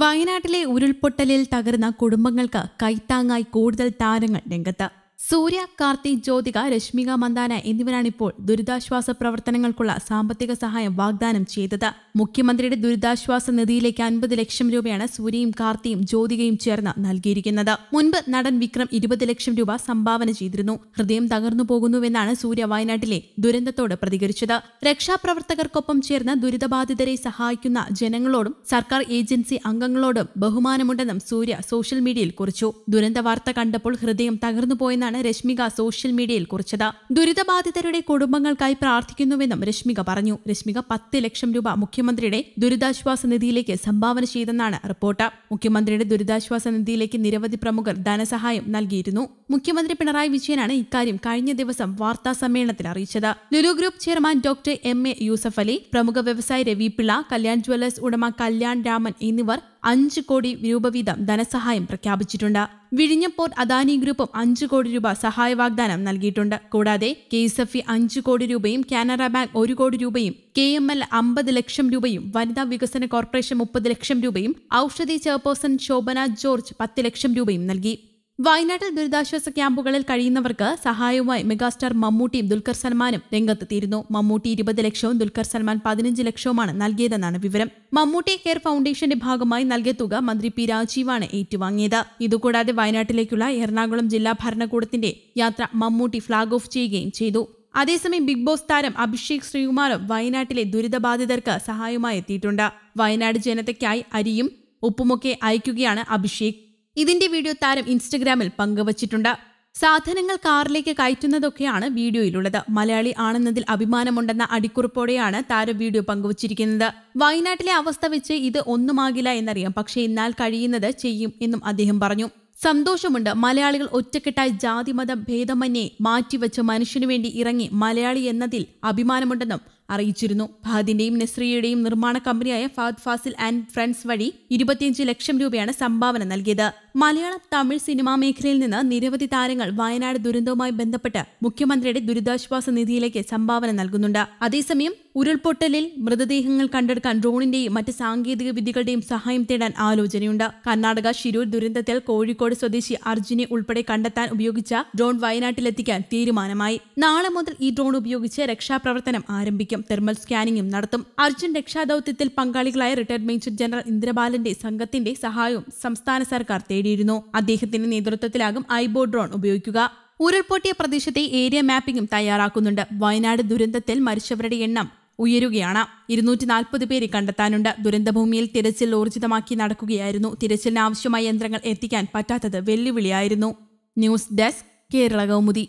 വയനാട്ടിലെ ഉരുൾപൊട്ടലിൽ തകർന്ന കുടുംബങ്ങൾക്ക് കൈത്താങ്ങായി കൂടുതൽ താരങ്ങൾ രംഗത്ത് സൂര്യ കാർത്തി ജ്യോതിക രശ്മിക മന്ദാന എന്നിവരാണ് ഇപ്പോൾ ദുരിതാശ്വാസ പ്രവർത്തനങ്ങൾക്കുള്ള സാമ്പത്തിക സഹായം വാഗ്ദാനം ചെയ്തത് മുഖ്യമന്ത്രിയുടെ ദുരിതാശ്വാസ നിധിയിലേക്ക് അൻപത് ലക്ഷം രൂപയാണ് സൂര്യയും കാർത്തിയും ജ്യോതികയും ചേർന്ന് നൽകിയിരിക്കുന്നത് മുൻപ് നടൻ വിക്രം ഇരുപത് ലക്ഷം രൂപ സംഭാവന ചെയ്തിരുന്നു ഹൃദയം തകർന്നു പോകുന്നുവെന്നാണ് സൂര്യ വയനാട്ടിലെ ദുരന്തത്തോട് പ്രതികരിച്ചത് രക്ഷാപ്രവർത്തകർക്കൊപ്പം ചേർന്ന് ദുരിതബാധിതരെ സഹായിക്കുന്ന ജനങ്ങളോടും സർക്കാർ ഏജൻസി അംഗങ്ങളോടും ബഹുമാനമുണ്ടെന്നും സൂര്യ സോഷ്യൽ മീഡിയയിൽ കുറിച്ചു ദുരന്ത വാർത്ത കണ്ടപ്പോൾ ഹൃദയം തകർന്നുപോയെന്ന എന്നാണ് രശ്മിക സോഷ്യൽ മീഡിയയിൽ കുറിച്ചത് ദുരിതബാധിതരുടെ കുടുംബങ്ങൾക്കായി പ്രാർത്ഥിക്കുന്നുവെന്നും രശ്മിക പറഞ്ഞു രശ്മിക പത്ത് ലക്ഷം രൂപ മുഖ്യമന്ത്രിയുടെ ദുരിതാശ്വാസ നിധിയിലേക്ക് സംഭാവന ചെയ്തെന്നാണ് റിപ്പോർട്ട് മുഖ്യമന്ത്രിയുടെ ദുരിതാശ്വാസ നിധിയിലേക്ക് നിരവധി പ്രമുഖർ ധനസഹായം നൽകിയിരുന്നു മുഖ്യമന്ത്രി പിണറായി വിജയനാണ് ഇക്കാര്യം കഴിഞ്ഞ ദിവസം വാർത്താ സമ്മേളനത്തിൽ അറിയിച്ചത് Lulu group chairman doctor M A Yusuff Ali പ്രമുഖ വ്യവസായി രവി പിള്ള കല്യാൺ ജ്വല്ലേഴ്സ് ഉടമ കല്യാൺ രാമൻ എന്നിവർ അഞ്ച് കോടി രൂപ വീതം ധനസഹായം പ്രഖ്യാപിച്ചിട്ടുണ്ട് വിഴിഞ്ഞപ്പോൾ അദാനി ഗ്രൂപ്പും അഞ്ച് കോടി രൂപ സഹായ വാഗ്ദാനം നൽകിയിട്ടുണ്ട് കൂടാതെ കെ എസ് എഫ് ഇ അഞ്ച് കോടി രൂപയും കാനറ ബാങ്ക് ഒരു കോടി രൂപയും കെ എം എൽ അമ്പത് ലക്ഷം രൂപയും വനിതാ വികസന കോർപ്പറേഷൻ മുപ്പത് ലക്ഷം രൂപയും ഔഷധി ചെയർപേഴ്സൺ ശോഭന ജോർജ് പത്ത് ലക്ഷം രൂപയും നൽകി വയനാട്ടിൽ ദുരിതാശ്വാസ ക്യാമ്പുകളിൽ കഴിയുന്നവർക്ക് സഹായവുമായി മെഗാസ്റ്റാർ മമ്മൂട്ടിയും ദുൽഖർ സൽമാനും രംഗത്തെത്തിയിരുന്നു മമ്മൂട്ടി ഇരുപത് ലക്ഷവും ദുൽഖർ സൽമാൻ പതിനഞ്ച് ലക്ഷവുമാണ് നൽകിയതെന്നാണ് വിവരം മമ്മൂട്ടി കെയർ ഫൗണ്ടേഷന്റെ ഭാഗമായി നൽകിയ തുക മന്ത്രി പി രാജീവാണ് ഏറ്റുവാങ്ങിയത് ഇതുകൂടാതെ വയനാട്ടിലേക്കുള്ള എറണാകുളം ജില്ലാ ഭരണകൂടത്തിന്റെ യാത്ര മമ്മൂട്ടി ഫ്ളാഗ് ഓഫ് ചെയ്യുകയും ചെയ്തു അതേസമയം ബിഗ് ബോസ് താരം അഭിഷേക് ശ്രീകുമാറും വയനാട്ടിലെ ദുരിതബാധിതർക്ക് സഹായവുമായി എത്തിയിട്ടുണ്ട് വയനാട് ജനതയ്ക്കായി അരിയും ഉപ്പുമൊക്കെ അയക്കുകയാണ് അഭിഷേക് ഇതിന്റെ വീഡിയോ താരം ഇൻസ്റ്റഗ്രാമിൽ പങ്കുവച്ചിട്ടുണ്ട് സാധനങ്ങൾ കാറിലേക്ക് കയറ്റുന്നതൊക്കെയാണ് വീഡിയോയിലുള്ളത് മലയാളി ആണെന്നതിൽ അഭിമാനമുണ്ടെന്ന അടിക്കുറിപ്പോടെയാണ് താരം വീഡിയോ പങ്കുവച്ചിരിക്കുന്നത് വയനാട്ടിലെ അവസ്ഥ വെച്ച് ഇത് ഒന്നുമാകില്ല എന്നറിയാം പക്ഷേ എന്നാൽ കഴിയുന്നത് ചെയ്യും എന്നും അദ്ദേഹം പറഞ്ഞു സന്തോഷമുണ്ട് മലയാളികൾ ഒറ്റക്കെട്ടായി ജാതിമത ഭേദമന്യേ മാറ്റിവെച്ച് മനുഷ്യനുവേണ്ടി ഇറങ്ങി മലയാളി എന്നതിൽ അഭിമാനമുണ്ടെന്നും അറിയിച്ചിരുന്നു ഫഹദിന്റെയും നെസ്രിയുടെയും നിർമ്മാണ കമ്പനിയായ ഫഹദ് ഫാസിൽ ആൻഡ് ഫ്രണ്ട്സ് വഴി ഇരുപത്തിയഞ്ച് ലക്ഷം രൂപയാണ് സംഭാവന നൽകിയത് മലയാളം തമിഴ് സിനിമാ മേഖലയിൽ നിന്ന് നിരവധി താരങ്ങൾ വയനാട് ദുരന്തവുമായി ബന്ധപ്പെട്ട് മുഖ്യമന്ത്രിയുടെ ദുരിതാശ്വാസ നിധിയിലേക്ക് സംഭാവന നൽകുന്നുണ്ട് അതേസമയം ഉരുൾപൊട്ടലിൽ മൃതദേഹങ്ങൾ കണ്ടെടുക്കാൻ ഡ്രോണിന്റെയും മറ്റ് സാങ്കേതിക വിദ്യകളുടെയും സഹായം തേടാൻ ആലോചനയുണ്ട് കർണാടക ശിരൂർ ദുരന്തത്തിൽ കോഴിക്കോട് സ്വദേശി അർജുനെ ഉൾപ്പെടെ കണ്ടെത്താൻ ഉപയോഗിച്ച ഡ്രോൺ വയനാട്ടിലെത്തിക്കാൻ തീരുമാനമായി നാളെ മുതൽ ഈ ഡ്രോൺ ഉപയോഗിച്ച് രക്ഷാപ്രവർത്തനം ആരംഭിക്കും തെർമൽ സ്കാനിങ്ങും നടത്തും അർജുൻ രക്ഷാദൌത്യത്തിൽ പങ്കാളികളായ റിട്ടയർഡ് മേജർ ജനറൽ ഇന്ദ്രബാലന്റെ സംഘത്തിന്റെ സഹായവും സംസ്ഥാന സർക്കാർ തേടിയിരുന്നു അദ്ദേഹത്തിന്റെ നേതൃത്വത്തിലാകും ഐബോ ഡ്രോൺ ഉപയോഗിക്കുക ഉരുൾപൊട്ടിയ പ്രദേശത്തെ ഏരിയ മാപ്പിംഗും തയ്യാറാക്കുന്നുണ്ട് വയനാട് ദുരന്തത്തിൽ മരിച്ചവരുടെ എണ്ണം ഉയരുകയാണ് ഇരുന്നൂറ്റി നാൽപ്പത് പേരെ കണ്ടെത്താനുണ്ട് ദുരന്തഭൂമിയിൽ തിരച്ചിൽ ഊർജിതമാക്കി നടക്കുകയായിരുന്നു തിരച്ചിലിന് ആവശ്യമായ യന്ത്രങ്ങൾ എത്തിക്കാൻ പറ്റാത്തത് വെല്ലുവിളിയായിരുന്നു ന്യൂസ് ഡെസ്ക് കേരള കൗമുദി